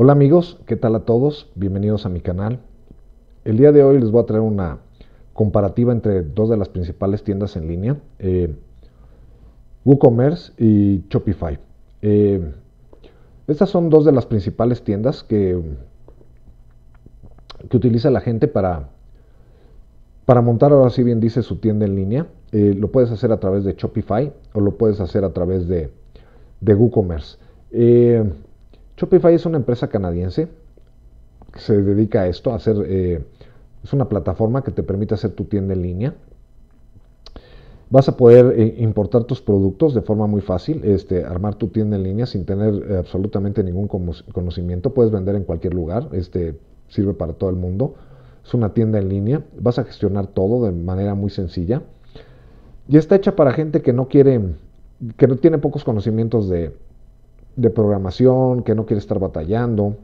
Hola amigos, ¿qué tal a todos? Bienvenidos a mi canal. El día de hoy les voy a traer una comparativa entre dos de las principales tiendas en línea, eh, WooCommerce y Shopify. Eh, estas son dos de las principales tiendas que, que utiliza la gente para, para montar, ahora sí bien dice, su tienda en línea. Eh, lo puedes hacer a través de Shopify o lo puedes hacer a través de, de WooCommerce. Shopify es una empresa canadiense que se dedica a esto, a hacer, eh, es una plataforma que te permite hacer tu tienda en línea. Vas a poder eh, importar tus productos de forma muy fácil, este, armar tu tienda en línea sin tener eh, absolutamente ningún conocimiento. Puedes vender en cualquier lugar, este, sirve para todo el mundo. Es una tienda en línea, vas a gestionar todo de manera muy sencilla. Y está hecha para gente que no quiere, que no tiene pocos conocimientos de, de programación, que no quiere estar batallando.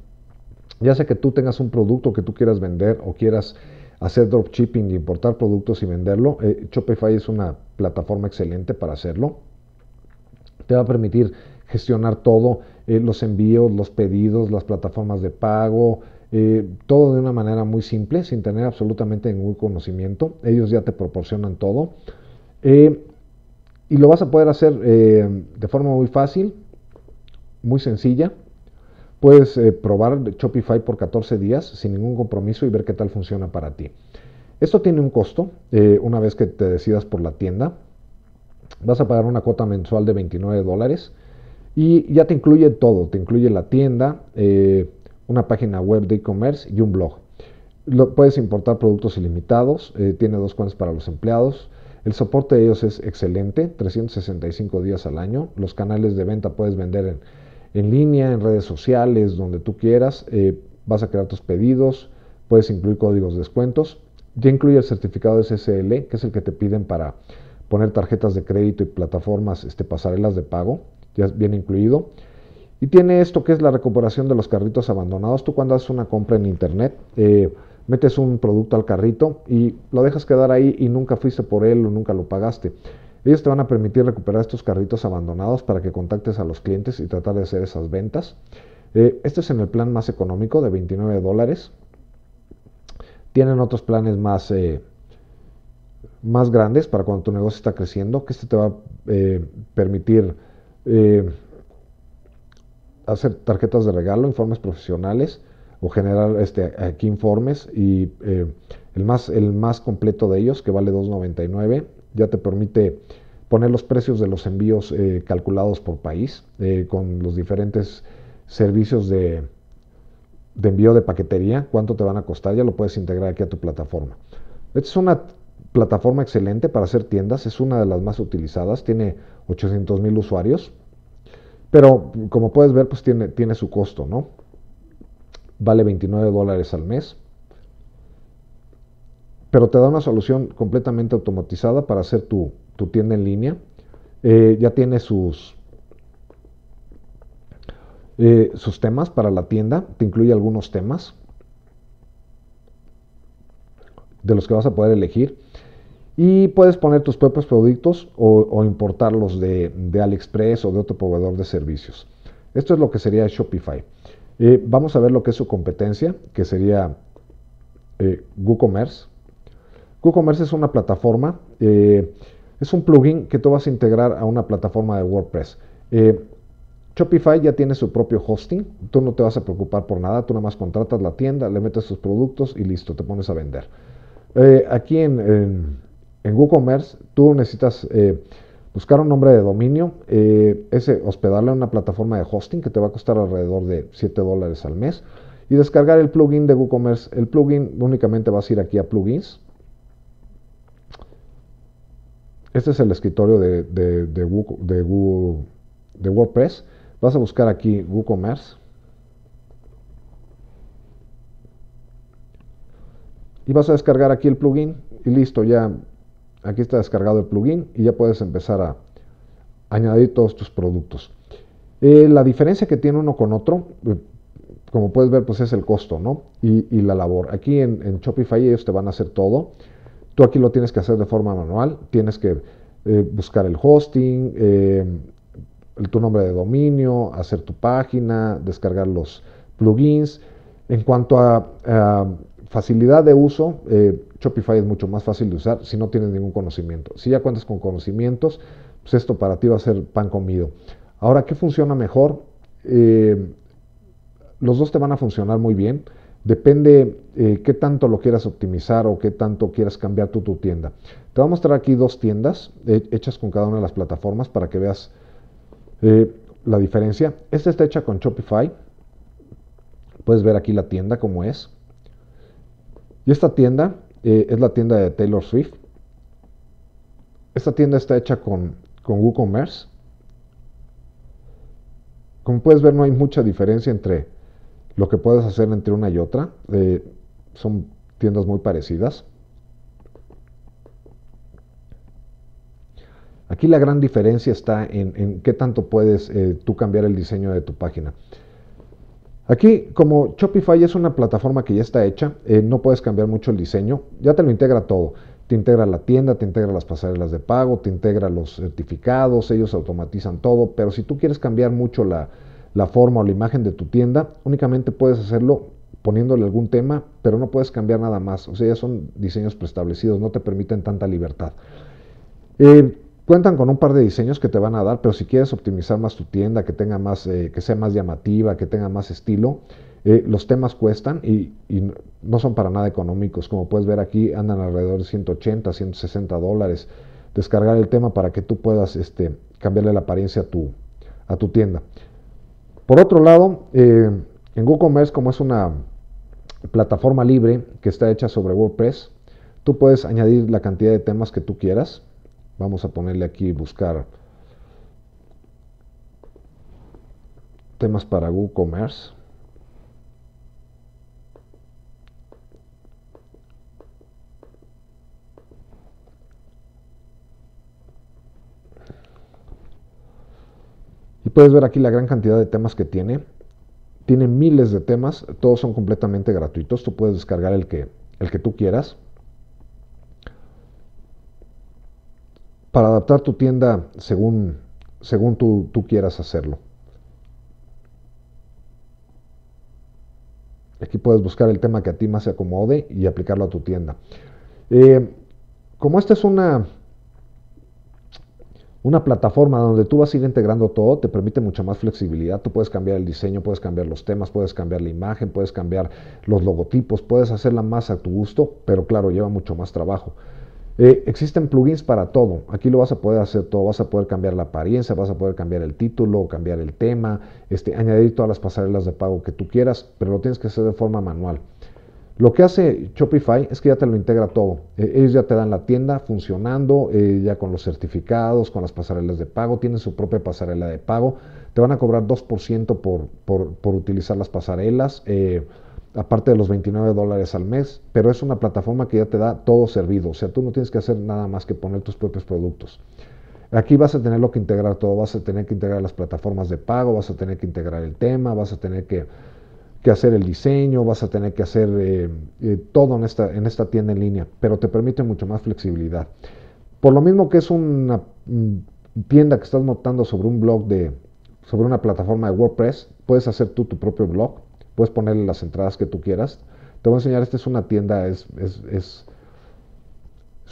Ya sea que tú tengas un producto que tú quieras vender o quieras hacer dropshipping, importar productos y venderlo, eh, Shopify es una plataforma excelente para hacerlo. Te va a permitir gestionar todo, eh, los envíos, los pedidos, las plataformas de pago, eh, todo de una manera muy simple, sin tener absolutamente ningún conocimiento. Ellos ya te proporcionan todo. y lo vas a poder hacer de forma muy fácil, muy sencilla. Puedes eh, probar Shopify por 14 días sin ningún compromiso y ver qué tal funciona para ti. Esto tiene un costo. Eh, una vez que te decidas por la tienda, vas a pagar una cuota mensual de 29 dólares y ya te incluye todo. Te incluye la tienda, eh, una página web de e-commerce y un blog. Lo, puedes importar productos ilimitados, tiene dos cuentas para los empleados. El soporte de ellos es excelente, 365 días al año. Los canales de venta puedes vender en en línea, en redes sociales, donde tú quieras. Eh, vas a crear tus pedidos, puedes incluir códigos de descuentos. Ya incluye el certificado SSL, que es el que te piden para poner tarjetas de crédito y plataformas, este, pasarelas de pago, ya viene incluido. Y tiene esto que es la recuperación de los carritos abandonados. Tú cuando haces una compra en internet, eh, metes un producto al carrito y lo dejas quedar ahí y nunca fuiste por él o nunca lo pagaste. Ellos te van a permitir recuperar estos carritos abandonados para que contactes a los clientes y tratar de hacer esas ventas. Eh, este es en el plan más económico de 29 dólares. Tienen otros planes más, eh, más grandes para cuando tu negocio está creciendo, que este te va a eh, permitir hacer tarjetas de regalo, informes profesionales o generar este, aquí informes y el, más, el más completo de ellos que vale 2.99 ya te permite poner los precios de los envíos eh, calculados por país eh, con los diferentes servicios de, envío de paquetería, cuánto te van a costar, ya lo puedes integrar aquí a tu plataforma. Esta es una plataforma excelente para hacer tiendas, es una de las más utilizadas, tiene 800 mil usuarios, pero como puedes ver, pues tiene, tiene su costo, ¿no? Vale 29 dólares al mes pero te da una solución completamente automatizada para hacer tu, tienda en línea. Eh, ya tiene sus, eh, sus temas para la tienda, te incluye algunos temas de los que vas a poder elegir. Y puedes poner tus propios productos o, importarlos de, de, AliExpress o de otro proveedor de servicios. Esto es lo que sería Shopify. Eh, vamos a ver lo que es su competencia, que sería WooCommerce. WooCommerce es una plataforma, eh, es un plugin que tú vas a integrar a una plataforma de WordPress. Eh, Shopify ya tiene su propio hosting, tú no te vas a preocupar por nada, tú nada más contratas la tienda, le metes tus productos y listo, te pones a vender. Eh, aquí en, en, WooCommerce tú necesitas buscar un nombre de dominio, ese, hospedarle a una plataforma de hosting que te va a costar alrededor de 7 dólares al mes y descargar el plugin de WooCommerce. El plugin únicamente vas a ir aquí a plugins, Este es el escritorio de, de, WordPress. Vas a buscar aquí WooCommerce. Y vas a descargar aquí el plugin y listo, ya aquí está descargado el plugin y ya puedes empezar a añadir todos tus productos. Eh, la diferencia que tiene uno con otro, eh, como puedes ver, pues es el costo, ¿no? Y, la labor. Aquí en, Shopify ellos te van a hacer todo. Tú aquí lo tienes que hacer de forma manual, tienes que eh, buscar el hosting, em, tu nombre de dominio, hacer tu página, descargar los plugins. En cuanto a, facilidad de uso, eh, Shopify es mucho más fácil de usar si no tienes ningún conocimiento. Si ya cuentas con conocimientos, pues esto para ti va a ser pan comido. Ahora, ¿qué funciona mejor? Eh, los dos te van a funcionar muy bien. Depende eh, qué tanto lo quieras optimizar o qué tanto quieras cambiar tú tu tienda. Te voy a mostrar aquí dos tiendas eh, hechas con cada una de las plataformas para que veas eh, la diferencia. Esta está hecha con Shopify. Puedes ver aquí la tienda como es. Y esta tienda es la tienda de Taylor Swift. Esta tienda está hecha con, con WooCommerce. Como puedes ver, no hay mucha diferencia entre lo que puedes hacer entre una y otra. Eh, son tiendas muy parecidas. Aquí la gran diferencia está en, qué tanto puedes eh, tú cambiar el diseño de tu página. Aquí, como Shopify es una plataforma que ya está hecha, eh, no puedes cambiar mucho el diseño, ya te lo integra todo. Te integra la tienda, te integra las pasarelas de pago, te integra los certificados, ellos automatizan todo, pero si tú quieres cambiar mucho la, la forma o la imagen de tu tienda, únicamente puedes hacerlo poniéndole algún tema, pero no puedes cambiar nada más. O sea, ya son diseños preestablecidos, no te permiten tanta libertad. Eh, cuentan con un par de diseños que te van a dar, pero si quieres optimizar más tu tienda, que tenga más, eh, que sea más llamativa, que tenga más estilo, eh, los temas cuestan y, no son para nada económicos. Como puedes ver aquí, andan alrededor de 180, 160 dólares. Descargar el tema para que tú puedas este, cambiarle la apariencia a a tu tienda. Por otro lado, eh, en WooCommerce, como es una plataforma libre que está hecha sobre WordPress, tú puedes añadir la cantidad de temas que tú quieras. Vamos a ponerle aquí buscar temas para WooCommerce. Y puedes ver aquí la gran cantidad de temas que tiene. Tiene miles de temas, todos son completamente gratuitos, tú puedes descargar el que, el que tú quieras. Para adaptar tu tienda según, según tú, quieras hacerlo. Aquí puedes buscar el tema que a ti más se acomode y aplicarlo a tu tienda. Eh, como esta es una una plataforma donde tú vas a ir integrando todo te permite mucha más flexibilidad. Tú puedes cambiar el diseño, puedes cambiar los temas, puedes cambiar la imagen, puedes cambiar los logotipos, puedes hacerla más a tu gusto, pero claro, lleva mucho más trabajo. Eh, existen plugins para todo. Aquí lo vas a poder hacer todo. Vas a poder cambiar la apariencia, vas a poder cambiar el título, cambiar el tema, este, añadir todas las pasarelas de pago que tú quieras, pero lo tienes que hacer de forma manual. Lo que hace Shopify es que ya te lo integra todo. E, ellos ya te dan la tienda funcionando, eh, ya con los certificados, con las pasarelas de pago, tienen su propia pasarela de pago. Te van a cobrar 2% por, por, por, utilizar las pasarelas, eh, aparte de los 29 dólares al mes, pero es una plataforma que ya te da todo servido. O sea, tú no tienes que hacer nada más que poner tus propios productos. Aquí vas a lo que integrar todo, vas a tener que integrar las plataformas de pago, vas a tener que integrar el tema, vas a tener que que hacer el diseño, vas a tener que hacer eh, eh, todo en esta, en esta tienda en línea, pero te permite mucho más flexibilidad. Por lo mismo que es una mm, tienda que estás montando sobre un blog de, sobre una plataforma de WordPress, puedes hacer tú tu propio blog, puedes ponerle las entradas que tú quieras. Te voy a enseñar, esta es una tienda, es, es,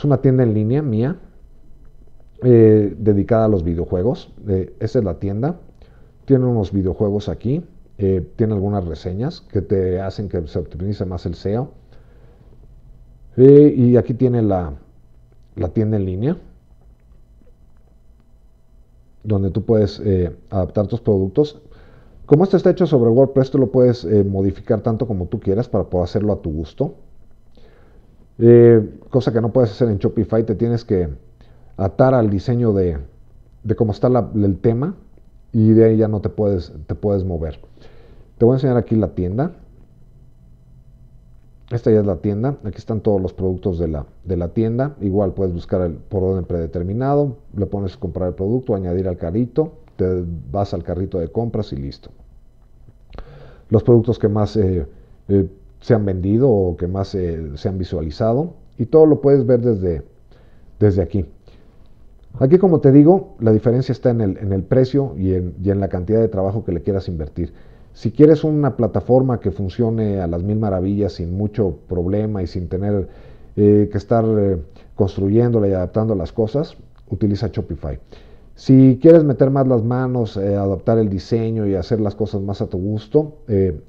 una tienda en línea mía, eh, dedicada a los videojuegos. esa es la tienda, tiene unos videojuegos aquí eh, tiene algunas reseñas que te hacen que se optimice más el SEO. Eh, y aquí tiene la, tienda en línea, donde tú puedes eh, adaptar tus productos. Como este está hecho sobre WordPress, tú lo puedes modificar tanto como tú quieras para poder hacerlo a tu gusto. cosa que no puedes hacer en Shopify, te tienes que atar al diseño de, de cómo está el tema y de ahí ya no te puedes, te puedes mover. Te voy a enseñar aquí la tienda. Esta ya es la tienda. Aquí están todos los productos de la, tienda. Igual puedes buscar el, por orden predeterminado. Le pones comprar el producto, añadir al carrito. Te vas al carrito de compras y listo. Los productos que más eh, eh, se han vendido o que más eh, se han visualizado. Y todo lo puedes ver desde, desde aquí. Aquí, como te digo, la diferencia está en el, precio y en, la cantidad de trabajo que le quieras invertir. Si quieres una plataforma que funcione a las mil maravillas sin mucho problema y sin tener eh, que estar eh, construyéndola y adaptando las cosas, utiliza Shopify. Si quieres meter más las manos, eh, adaptar el diseño y hacer las cosas más a tu gusto,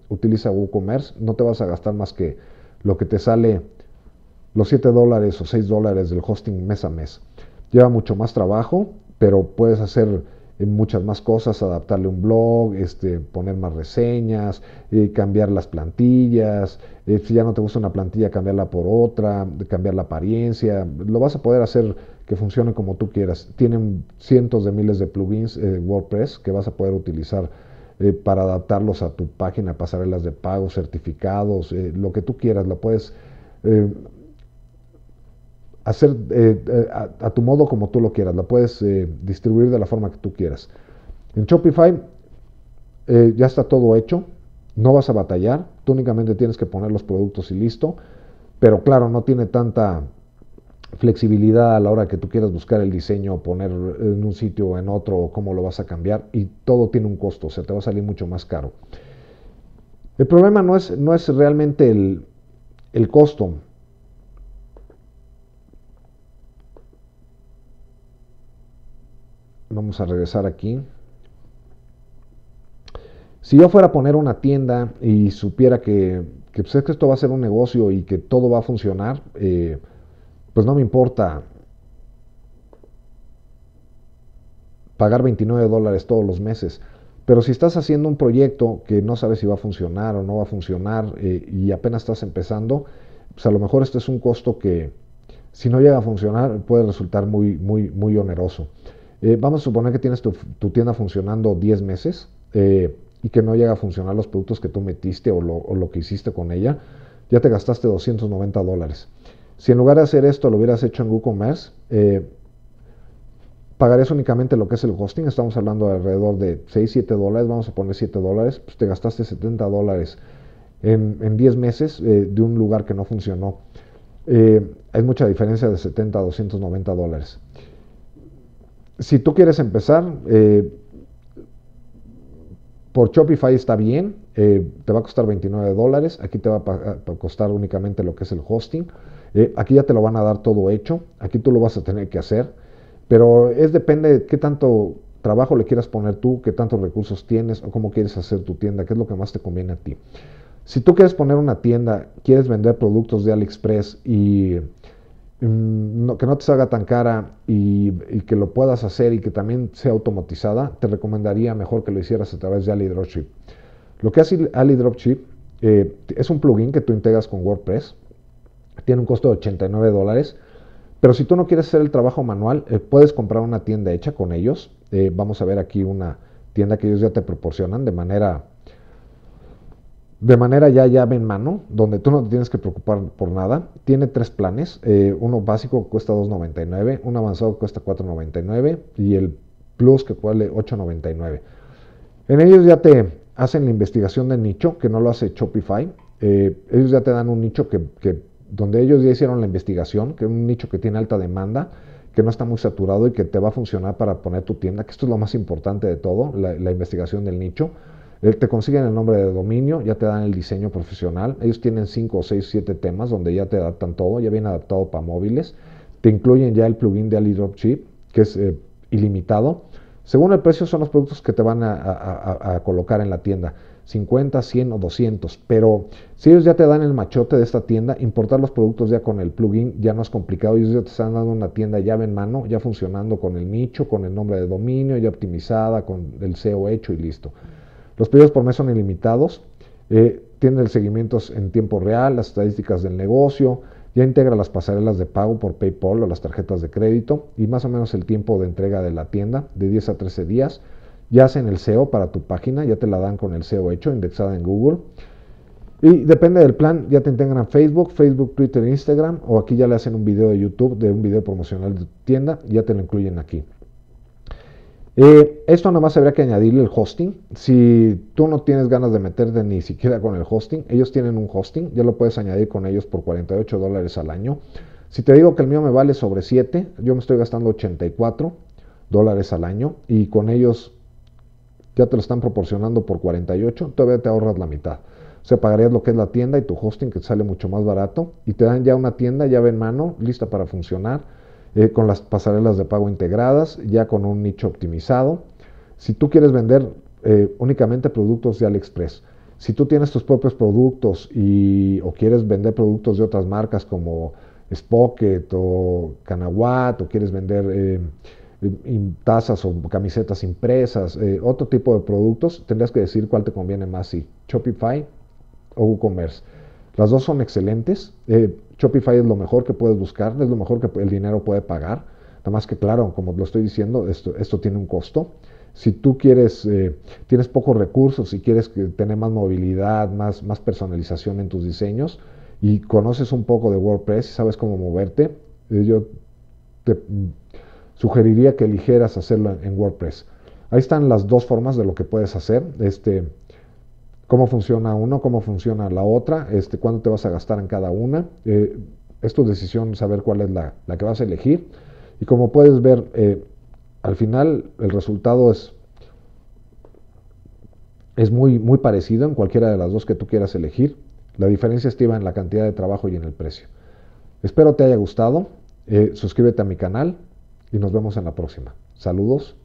utiliza WooCommerce. No te vas a gastar más que lo que te sale los 7 dólares o 6 dólares del hosting mes a mes. Lleva mucho más trabajo, pero puedes hacer eh, muchas más cosas, adaptarle un blog, este, poner más reseñas, eh, cambiar las plantillas, eh, si ya no te gusta una plantilla, cambiarla por otra, cambiar la apariencia, lo vas a poder hacer que funcione como tú quieras. Tienen cientos de miles de plugins WordPress que vas a poder utilizar para adaptarlos a tu página, pasarelas de pago, certificados, lo que tú quieras, lo puedes hacer eh, eh, a, tu modo como tú lo quieras, la puedes eh, distribuir de la forma que tú quieras. En Shopify ya está todo hecho, no vas a batallar, tú únicamente tienes que poner los productos y listo, pero claro, no tiene tanta flexibilidad a la hora que tú quieras buscar el diseño, poner en un sitio o en otro, o cómo lo vas a cambiar, y todo tiene un costo, o sea, te va a salir mucho más caro. El problema no es, no es realmente el, el costo, Vamos a regresar aquí. Si yo fuera a poner una tienda y supiera que, que, pues, que esto va a ser un negocio y que todo va a funcionar, eh, pues no me importa pagar 29 dólares todos los meses. Pero si estás haciendo un proyecto que no sabes si va a funcionar o no va a funcionar eh, y apenas estás empezando, pues a lo mejor este es un costo que si no llega a funcionar puede resultar muy, muy, muy oneroso. Eh, vamos a suponer que tienes tu, tienda funcionando 10 meses eh, y que no llega a funcionar los productos que tú metiste o lo, que hiciste con ella. Ya te gastaste 290 dólares. Si en lugar de hacer esto lo hubieras hecho en WooCommerce, eh, pagarías únicamente lo que es el hosting. Estamos hablando de alrededor de 6, 7 dólares. Vamos a poner 7 dólares. Pues te gastaste 70 dólares en, en 10 meses de un lugar que no funcionó. hay mucha diferencia de 70 a 290 dólares si tú quieres empezar, eh, por Shopify está bien, eh, te va a costar 29 dólares, aquí te va a, costar únicamente lo que es el hosting, eh, aquí ya te lo van a dar todo hecho, aquí tú lo vas a tener que hacer, pero es depende de qué tanto trabajo le quieras poner tú, qué tantos recursos tienes o cómo quieres hacer tu tienda, qué es lo que más te conviene a ti. Si tú quieres poner una tienda, quieres vender productos de AliExpress y Mm, que no te salga tan cara y, que lo puedas hacer y que también sea automatizada, te recomendaría mejor que lo hicieras a través de AliDropship. Lo que hace AliDropship eh, es un plugin que tú integras con WordPress, tiene un costo de 89 dólares, pero si tú no quieres hacer el trabajo manual, eh, puedes comprar una tienda hecha con ellos. Eh, vamos a ver aquí una tienda que ellos ya te proporcionan de manera de manera ya llave en mano, donde tú no te tienes que preocupar por nada. Tiene tres planes. Eh, uno básico cuesta 2.99, un avanzado cuesta 4.99 y el plus que cuesta 8.99. En ellos ya te hacen la investigación de nicho, que no lo hace Shopify. Eh, ellos ya te dan un nicho que, donde ellos ya hicieron la investigación, que es un nicho que tiene alta demanda, que no está muy saturado y que te va a funcionar para poner tu tienda, que esto es lo más importante de todo, la investigación del nicho. Te consiguen el nombre de dominio, ya te dan el diseño profesional. Ellos tienen 5, 6, 7 temas donde ya te adaptan todo, ya viene adaptado para móviles. Te incluyen ya el plugin de AliDropship, que es eh, ilimitado. Según el precio son los productos que te van a, colocar en la tienda. 50, 100 o 200. Pero si ellos ya te dan el machote de esta tienda, importar los productos ya con el plugin ya no es complicado. Ellos ya te están dando una tienda llave en mano, ya funcionando con el nicho, con el nombre de dominio, ya optimizada, con el SEO hecho y listo. Los pedidos por mes son ilimitados. Tiene eh, tienen el seguimiento en tiempo real, las estadísticas del negocio, ya integra las pasarelas de pago por PayPal o las tarjetas de crédito y más o menos el tiempo de entrega de la tienda, de 10 a 13 días. Ya hacen el SEO para tu página, ya te la dan con el SEO hecho, indexada en Google. Y depende del plan, ya te integran Facebook, Facebook, Twitter, Instagram, o aquí ya le hacen un video de YouTube, de un video promocional de tu tienda, ya te lo incluyen aquí. Eh, esto nada más habría que añadirle el hosting. Si tú no tienes ganas de meterte ni siquiera con el hosting, ellos tienen un hosting, ya lo puedes añadir con ellos por 48 dólares al año. Si te digo que el mío me vale sobre 7, yo me estoy gastando 84 dólares al año y con ellos ya te lo están proporcionando por 48, todavía te ahorras la mitad. O sea, pagarías lo que es la tienda y tu hosting que sale mucho más barato y te dan ya una tienda llave en mano, lista para funcionar eh, con las pasarelas de pago integradas, ya con un nicho optimizado. Si tú quieres vender eh, únicamente productos de AliExpress, si tú tienes tus propios productos y, o quieres vender productos de otras marcas como Spocket o Canawat, o quieres vender eh, tazas o camisetas impresas, otro tipo de productos, tendrás que decir cuál te conviene más, si Shopify o WooCommerce. Las dos son excelentes. Eh, Shopify es lo mejor que puedes buscar, es lo mejor que el dinero puede pagar. Nada más que claro, como lo estoy diciendo, esto, tiene un costo. Si tú quieres, eh, tienes pocos recursos y quieres tener más movilidad, más, personalización en tus diseños y conoces un poco de WordPress y sabes cómo moverte, eh, yo te mm, sugeriría que eligieras hacerlo en WordPress. Ahí están las dos formas de lo que puedes hacer. Este, cómo funciona uno, cómo funciona la otra, este, cuánto te vas a gastar en cada una. Eh, es tu decisión saber cuál es la, que vas a elegir. Y como puedes ver, eh, al final el resultado es, es muy, muy parecido en cualquiera de las dos que tú quieras elegir. La diferencia estiva en la cantidad de trabajo y en el precio. Espero te haya gustado. Eh, suscríbete a mi canal y nos vemos en la próxima. Saludos.